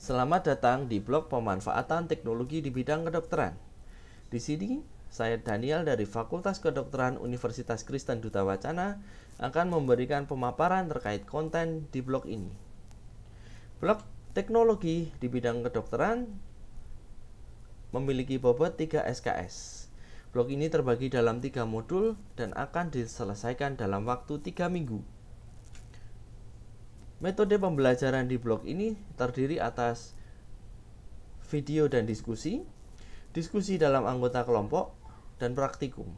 Selamat datang di blog pemanfaatan teknologi di bidang kedokteran. Di sini, saya Daniel dari Fakultas Kedokteran Universitas Kristen Duta Wacana akan memberikan pemaparan terkait konten di blog ini. Blog teknologi di bidang kedokteran memiliki bobot 3 SKS. Blog ini terbagi dalam tiga modul dan akan diselesaikan dalam waktu 3 minggu. Metode pembelajaran di blog ini terdiri atas video dan diskusi, diskusi dalam anggota kelompok, dan praktikum.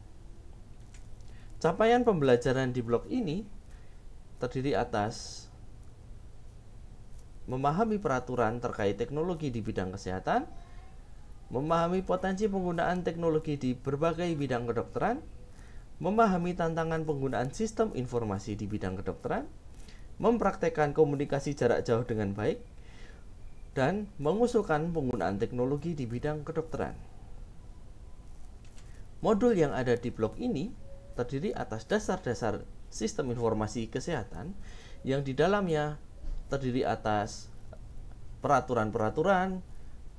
Capaian pembelajaran di blog ini terdiri atas memahami peraturan terkait teknologi di bidang kesehatan, memahami potensi penggunaan teknologi di berbagai bidang kedokteran, memahami tantangan penggunaan sistem informasi di bidang kedokteran, mempraktekkan komunikasi jarak jauh dengan baik, dan mengusulkan penggunaan teknologi di bidang kedokteran. Modul yang ada di blog ini terdiri atas dasar-dasar sistem informasi kesehatan yang di dalamnya terdiri atas peraturan-peraturan,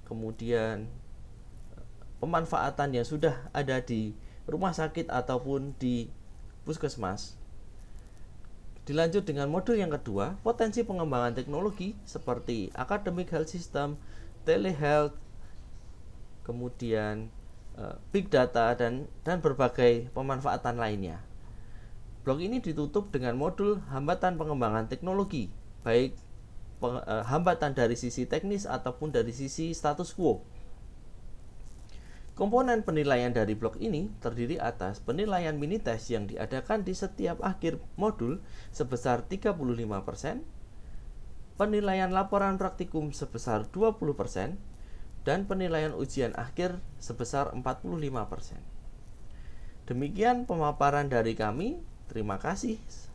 kemudian eh, pemanfaatan yang sudah ada di rumah sakit ataupun di puskesmas Dilanjut dengan modul yang kedua, potensi pengembangan teknologi seperti academic health system, telehealth, kemudian eh, big data dan dan berbagai pemanfaatan lainnya. Blok ini ditutup dengan modul hambatan pengembangan teknologi, baik eh, hambatan dari sisi teknis ataupun dari sisi status quo. Komponen penilaian dari blok ini terdiri atas penilaian mini test yang diadakan di setiap akhir modul sebesar 35%, penilaian laporan praktikum sebesar 20%, dan penilaian ujian akhir sebesar 45%. Demikian pemaparan dari kami. Terima kasih.